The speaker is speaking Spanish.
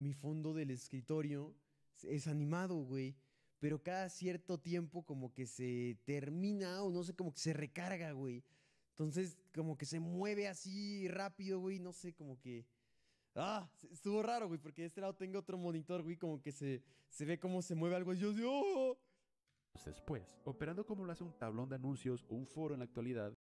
mi fondo del escritorio es animado, güey. Pero cada cierto tiempo como que se termina o no sé, como que se recarga, güey. Entonces como que se mueve así rápido, güey. No sé, como que... Ah, estuvo raro, güey, porque de este lado tengo otro monitor, güey, como que se, se ve como se mueve algo y yo... ¡Oh! Pues después, operando como lo hace un tablón de anuncios o un foro en la actualidad,